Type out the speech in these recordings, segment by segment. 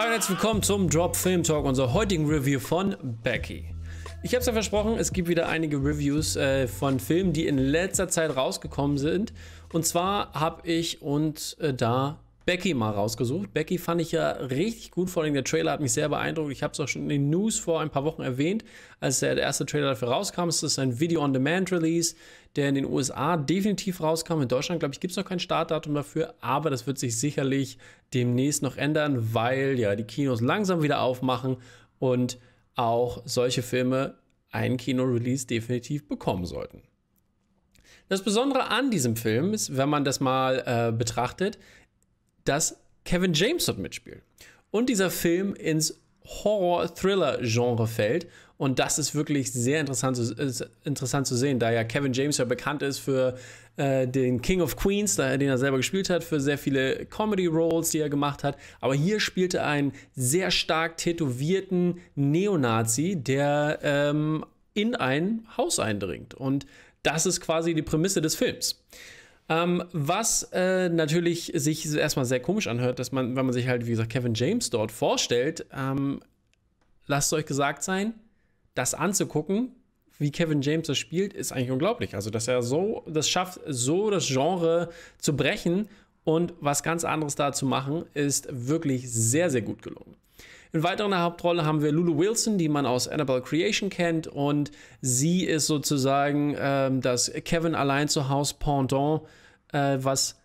Hallo und herzlich willkommen zum Drop Film Talk, unserer heutigen Review von Becky. Ich habe es ja versprochen, es gibt wieder einige Reviews äh, von Filmen, die in letzter Zeit rausgekommen sind. Und zwar habe ich uns äh, da Becky mal rausgesucht. Becky fand ich ja richtig gut, vor allem der Trailer hat mich sehr beeindruckt. Ich habe es auch schon in den News vor ein paar Wochen erwähnt, als der erste Trailer dafür rauskam. Es ist ein Video-on-Demand-Release, der in den USA definitiv rauskam. In Deutschland, glaube ich, gibt es noch kein Startdatum dafür, aber das wird sich sicherlich demnächst noch ändern, weil ja die Kinos langsam wieder aufmachen und auch solche Filme einen Kino-Release definitiv bekommen sollten. Das Besondere an diesem Film ist, wenn man das mal äh, betrachtet, dass Kevin James dort mitspielt. Und dieser Film ins Horror-Thriller-Genre fällt. Und das ist wirklich sehr interessant zu, interessant zu sehen, da ja Kevin James ja bekannt ist für äh, den King of Queens, den er selber gespielt hat, für sehr viele Comedy-Roles, die er gemacht hat. Aber hier spielte er einen sehr stark tätowierten Neonazi, der ähm, in ein Haus eindringt. Und das ist quasi die Prämisse des Films. Ähm, was äh, natürlich sich erstmal sehr komisch anhört, dass man, wenn man sich halt, wie gesagt, Kevin James dort vorstellt, ähm, lasst euch gesagt sein, das anzugucken, wie Kevin James das spielt, ist eigentlich unglaublich. Also, dass er so das schafft, so das Genre zu brechen und was ganz anderes da zu machen, ist wirklich sehr, sehr gut gelungen. In weiterer Hauptrolle haben wir Lulu Wilson, die man aus Annabelle Creation kennt, und sie ist sozusagen ähm, das Kevin allein zu Hause Pendant äh, was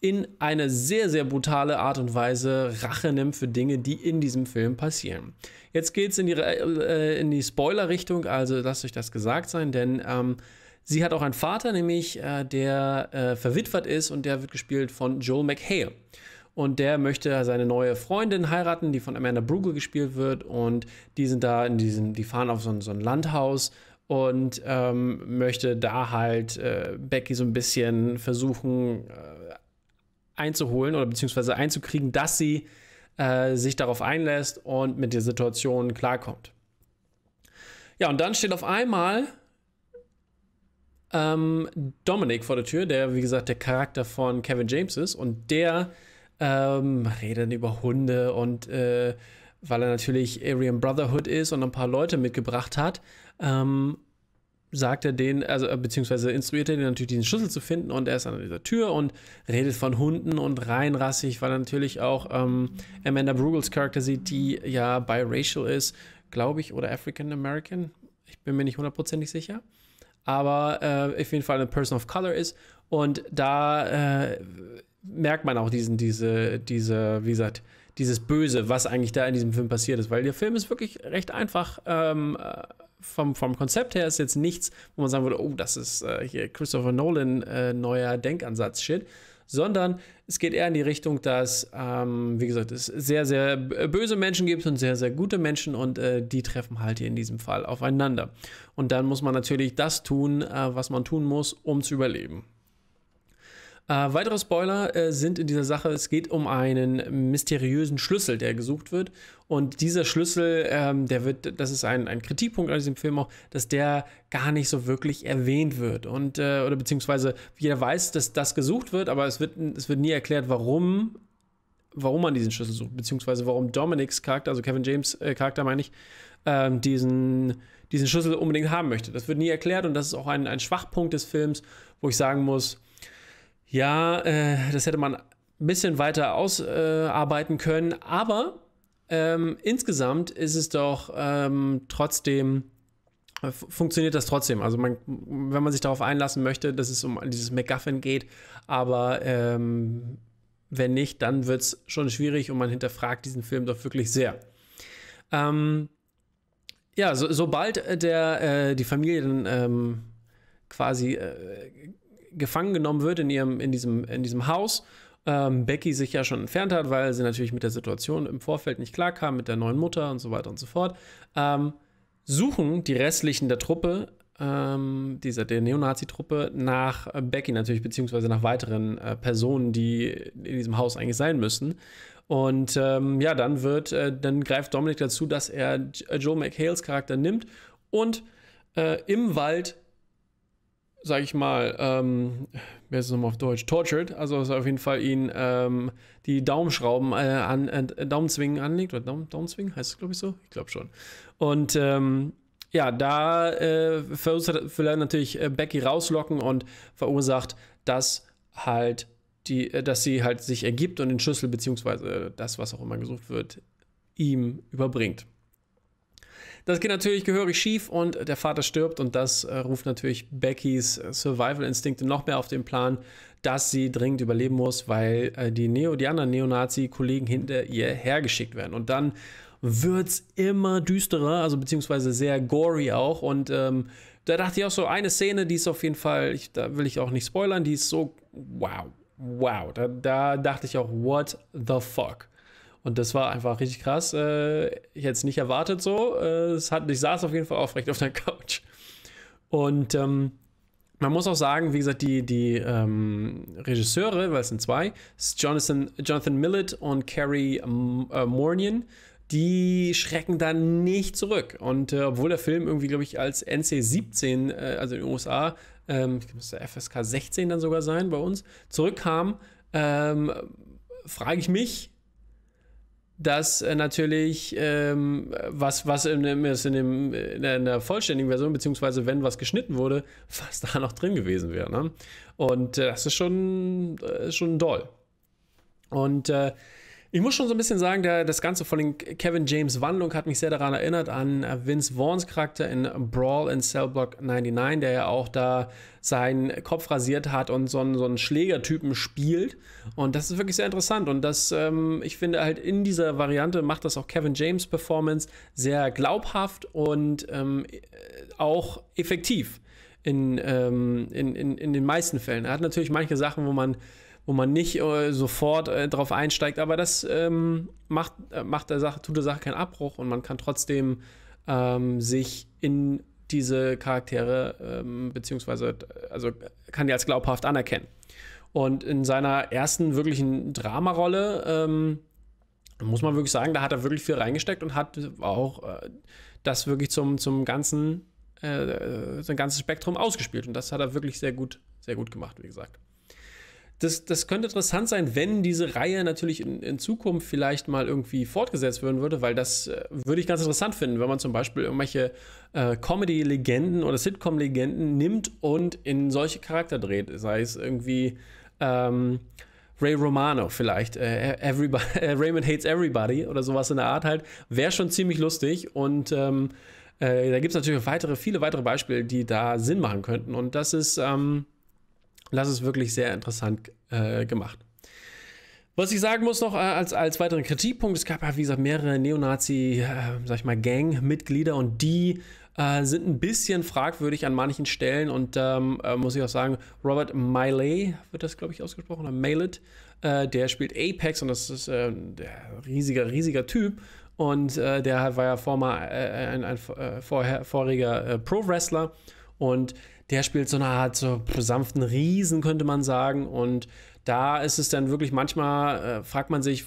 in eine sehr, sehr brutale Art und Weise Rache nimmt für Dinge, die in diesem Film passieren. Jetzt geht's in die, äh, in die Spoiler-Richtung, also lasst euch das gesagt sein, denn ähm, sie hat auch einen Vater, nämlich äh, der äh, verwitwet ist und der wird gespielt von Joel McHale. Und der möchte seine neue Freundin heiraten, die von Amanda Bruegel gespielt wird. Und die sind da in diesem, die fahren auf so ein, so ein Landhaus und ähm, möchte da halt äh, Becky so ein bisschen versuchen äh, einzuholen oder beziehungsweise einzukriegen, dass sie äh, sich darauf einlässt und mit der Situation klarkommt. Ja, und dann steht auf einmal ähm, Dominic vor der Tür, der wie gesagt der Charakter von Kevin James ist und der ähm, redet über Hunde und äh, weil er natürlich Aryan Brotherhood ist und ein paar Leute mitgebracht hat, ähm, sagt er den, also äh, beziehungsweise instruiert er den natürlich, diesen Schlüssel zu finden und er ist an dieser Tür und redet von Hunden und reinrassig, weil er natürlich auch ähm, Amanda Brugels Charakter sieht, die ja biracial ist, glaube ich, oder African American. Ich bin mir nicht hundertprozentig sicher. Aber äh, auf jeden Fall eine Person of Color ist. Und da äh, merkt man auch diesen, diese, diese, wie gesagt, dieses Böse, was eigentlich da in diesem Film passiert ist. Weil der Film ist wirklich recht einfach. Ähm, äh, vom, vom Konzept her ist jetzt nichts, wo man sagen würde, oh, das ist äh, hier Christopher Nolan äh, neuer Denkansatz-Shit. Sondern es geht eher in die Richtung, dass, ähm, wie gesagt, es sehr, sehr böse Menschen gibt und sehr, sehr gute Menschen und äh, die treffen halt hier in diesem Fall aufeinander. Und dann muss man natürlich das tun, äh, was man tun muss, um zu überleben. Äh, weitere Spoiler äh, sind in dieser Sache, es geht um einen mysteriösen Schlüssel, der gesucht wird. Und dieser Schlüssel, ähm, der wird, das ist ein, ein Kritikpunkt an diesem Film auch, dass der gar nicht so wirklich erwähnt wird. Und, äh, oder beziehungsweise jeder weiß, dass das gesucht wird, aber es wird, es wird nie erklärt, warum warum man diesen Schlüssel sucht, beziehungsweise warum Dominics Charakter, also Kevin James äh, Charakter meine ich, ähm, diesen, diesen Schlüssel unbedingt haben möchte. Das wird nie erklärt und das ist auch ein, ein Schwachpunkt des Films, wo ich sagen muss, ja, äh, das hätte man ein bisschen weiter ausarbeiten äh, können, aber ähm, insgesamt ist es doch ähm, trotzdem, äh, funktioniert das trotzdem. Also man, wenn man sich darauf einlassen möchte, dass es um dieses MacGuffin geht, aber ähm, wenn nicht, dann wird es schon schwierig und man hinterfragt diesen Film doch wirklich sehr. Ähm, ja, so, sobald der, äh, die Familie dann ähm, quasi äh, gefangen genommen wird in, ihrem, in, diesem, in diesem Haus. Ähm, Becky sich ja schon entfernt hat, weil sie natürlich mit der Situation im Vorfeld nicht klarkam, mit der neuen Mutter und so weiter und so fort. Ähm, suchen die restlichen der Truppe, ähm, dieser der Neonazi-Truppe, nach Becky natürlich, beziehungsweise nach weiteren äh, Personen, die in diesem Haus eigentlich sein müssen. Und ähm, ja, dann wird, äh, dann greift Dominic dazu, dass er Joe McHales Charakter nimmt und äh, im Wald sag ich mal, ähm, wer ist es nochmal auf Deutsch? Tortured, also dass er auf jeden Fall ihn ähm, die Daumenschrauben äh, an, äh, Daumenzwingen anlegt, oder Daum, Daumenzwingen heißt es, glaube ich, so? Ich glaube schon. Und ähm, ja, da äh, verursacht will er natürlich äh, Becky rauslocken und verursacht, dass halt die, äh, dass sie halt sich ergibt und den Schlüssel beziehungsweise äh, das, was auch immer gesucht wird, ihm überbringt. Das geht natürlich gehörig schief und der Vater stirbt und das äh, ruft natürlich Beckys äh, Survival-Instinkte noch mehr auf den Plan, dass sie dringend überleben muss, weil äh, die, Neo, die anderen Neonazi-Kollegen hinter ihr hergeschickt werden. Und dann wird es immer düsterer, also beziehungsweise sehr gory auch. Und ähm, da dachte ich auch so, eine Szene, die ist auf jeden Fall, ich, da will ich auch nicht spoilern, die ist so, wow, wow. Da, da dachte ich auch, what the fuck. Und das war einfach richtig krass. Äh, ich hätte es nicht erwartet so. Äh, es hat, ich saß auf jeden Fall aufrecht auf der Couch. Und ähm, man muss auch sagen, wie gesagt, die, die ähm, Regisseure, weil es sind zwei, Jonathan, Jonathan Millett und Carrie ähm, äh, Mornian, die schrecken dann nicht zurück. Und äh, obwohl der Film irgendwie, glaube ich, als NC-17, äh, also in den USA, ähm, müsste FSK 16 dann sogar sein bei uns, zurückkam, ähm, frage ich mich, dass äh, natürlich ähm, was, was in, dem, in, dem, in, der vollständigen Version, beziehungsweise wenn was geschnitten wurde, was da noch drin gewesen wäre. Ne? Und äh, das ist schon, äh, schon doll. Und äh, ich muss schon so ein bisschen sagen, der, das Ganze von den Kevin James Wandlung hat mich sehr daran erinnert an äh, Vince Vaughns Charakter in Brawl in Cellblock 99, der ja auch da seinen Kopf rasiert hat und so einen, so einen Schlägertypen spielt. Und das ist wirklich sehr interessant. Und das, ähm, ich finde halt in dieser Variante macht das auch Kevin James Performance sehr glaubhaft und ähm, auch effektiv in, ähm, in, in, in den meisten Fällen. Er hat natürlich manche Sachen, wo man wo man nicht äh, sofort äh, drauf einsteigt. Aber das ähm, macht, äh, macht der Sache, tut der Sache keinen Abbruch und man kann trotzdem ähm, sich in diese Charaktere ähm, beziehungsweise also kann die als glaubhaft anerkennen. Und in seiner ersten wirklichen Dramarolle ähm, muss man wirklich sagen, da hat er wirklich viel reingesteckt und hat auch äh, das wirklich zum, zum ganzen, äh, äh sein ganzes Spektrum ausgespielt. Und das hat er wirklich sehr gut, sehr gut gemacht, wie gesagt das, das könnte interessant sein, wenn diese Reihe natürlich in, in Zukunft vielleicht mal irgendwie fortgesetzt werden würde, weil das äh, würde ich ganz interessant finden, wenn man zum Beispiel irgendwelche äh, Comedy-Legenden oder Sitcom-Legenden nimmt und in solche Charakter dreht. Sei es irgendwie ähm, Ray Romano vielleicht, äh, e-, äh Raymond Hates Everybody oder sowas in der Art halt. Wäre schon ziemlich lustig und ähm, äh, da gibt es natürlich weitere, viele weitere Beispiele, die da Sinn machen könnten. Und das ist. Ähm, und das ist wirklich sehr interessant äh, gemacht. Was ich sagen muss noch äh, als, als weiteren Kritikpunkt, es gab ja, wie gesagt, mehrere Neonazi, äh, sag ich mal, Gang-Mitglieder und die äh, sind ein bisschen fragwürdig an manchen Stellen und ähm, äh, muss ich auch sagen, Robert Miley wird das, glaube ich, ausgesprochen, oder Mailet, äh, der spielt Apex und das ist äh, ein riesiger, riesiger Typ und der war ja former, ein, ein, ein vorher, voriger Pro-Wrestler und der spielt so eine Art so sanften Riesen, könnte man sagen. Und da ist es dann wirklich manchmal, äh, fragt man sich,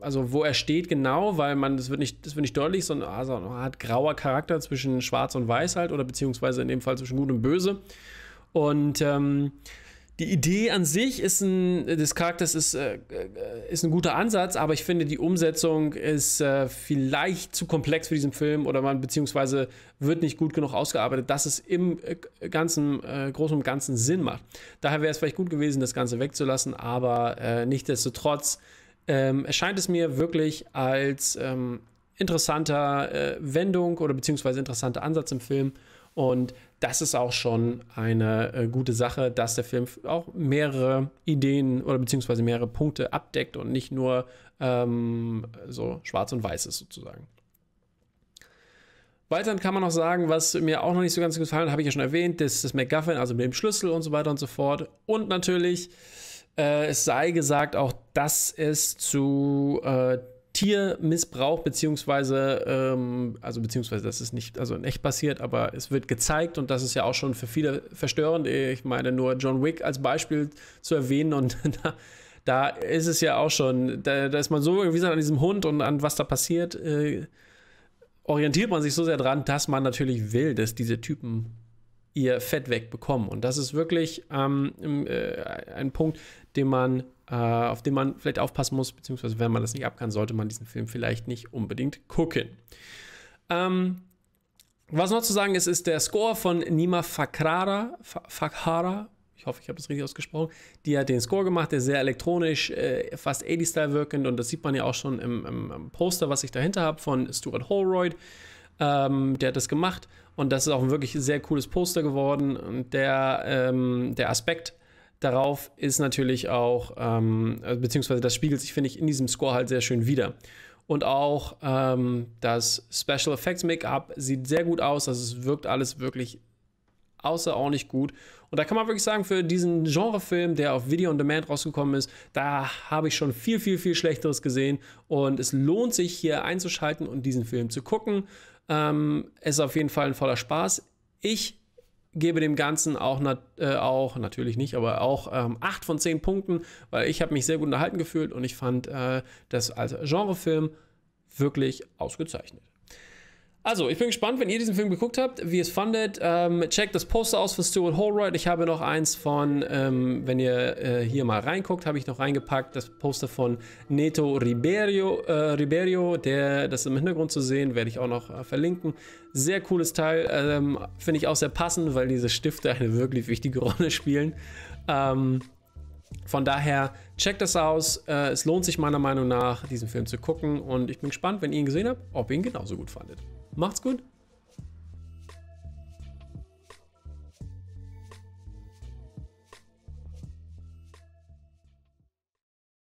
also wo er steht genau, weil man, das wird nicht, das wird nicht deutlich, sondern also eine Art grauer Charakter zwischen Schwarz und Weiß halt oder beziehungsweise in dem Fall zwischen Gut und Böse. Und ähm, die Idee an sich ist ein, des Charakters ist, äh, äh, ist ein guter Ansatz, aber ich finde, die Umsetzung ist äh, vielleicht zu komplex für diesen Film oder man beziehungsweise wird nicht gut genug ausgearbeitet, dass es im äh, ganzen, äh, Großen und Ganzen Sinn macht. Daher wäre es vielleicht gut gewesen, das Ganze wegzulassen, aber äh, nichtsdestotrotz ähm, erscheint es mir wirklich als ähm, interessanter äh, Wendung oder beziehungsweise interessanter Ansatz im Film und das ist auch schon eine äh, gute Sache, dass der Film auch mehrere Ideen oder beziehungsweise mehrere Punkte abdeckt und nicht nur ähm, so schwarz und weiß ist sozusagen. Weiterhin kann man noch sagen, was mir auch noch nicht so ganz gefallen hat, habe ich ja schon erwähnt, das, das MacGuffin, also mit dem Schlüssel und so weiter und so fort. Und natürlich, äh, es sei gesagt, auch dass es zu äh, Tiermissbrauch, beziehungsweise, ähm, also beziehungsweise das ist nicht, also in echt passiert, aber es wird gezeigt und das ist ja auch schon für viele verstörend. Ich meine, nur John Wick als Beispiel zu erwähnen und da, da ist es ja auch schon, da, da, ist man so irgendwie an diesem Hund und an was da passiert, äh, orientiert man sich so sehr dran, dass man natürlich will, dass diese Typen ihr Fett wegbekommen. Und das ist wirklich ähm, äh, ein Punkt, den man äh, auf den man vielleicht aufpassen muss, beziehungsweise wenn man das nicht abkann, sollte man diesen Film vielleicht nicht unbedingt gucken. Ähm, was noch zu sagen ist, ist der Score von Nima Fakrara, Fakhara, ich hoffe, ich habe das richtig ausgesprochen, die hat den Score gemacht, der ist sehr elektronisch, äh, fast 80-Style wirkend und das sieht man ja auch schon im, im, im Poster, was ich dahinter habe von Stuart Holroyd. Ähm, der hat das gemacht und das ist auch ein wirklich sehr cooles Poster geworden. Und der, ähm, der Aspekt darauf ist natürlich auch, ähm, also beziehungsweise das spiegelt sich, finde ich, in diesem Score halt sehr schön wieder. Und auch ähm, das Special Effects Make-up sieht sehr gut aus. Also es wirkt alles wirklich außerordentlich gut. Und da kann man wirklich sagen, für diesen Genrefilm, der auf Video on Demand rausgekommen ist, da habe ich schon viel, viel, viel Schlechteres gesehen. Und es lohnt sich, hier einzuschalten und diesen Film zu gucken. Ähm, ist auf jeden Fall ein voller Spaß. Ich gebe dem Ganzen auch, nat äh, auch natürlich nicht, aber auch ähm, 8 von 10 Punkten, weil ich habe mich sehr gut unterhalten gefühlt und ich fand äh, das als Genrefilm wirklich ausgezeichnet. Also, ich bin gespannt, wenn ihr diesen Film geguckt habt, wie ihr es fandet. Ähm, checkt das Poster aus von Stuart Holroyd. Ich habe noch eins von, ähm, wenn ihr äh, hier mal reinguckt, habe ich noch reingepackt, das Poster von Neto Riberio, äh, Riberio der, das ist im Hintergrund zu sehen, werde ich auch noch äh, verlinken. Sehr cooles Teil, ähm, finde ich auch sehr passend, weil diese Stifte eine wirklich wichtige Rolle spielen. Ähm, von daher, checkt das aus. Äh, es lohnt sich meiner Meinung nach, diesen Film zu gucken. Und ich bin gespannt, wenn ihr ihn gesehen habt, ob ihr ihn genauso gut fandet. Macht's gut.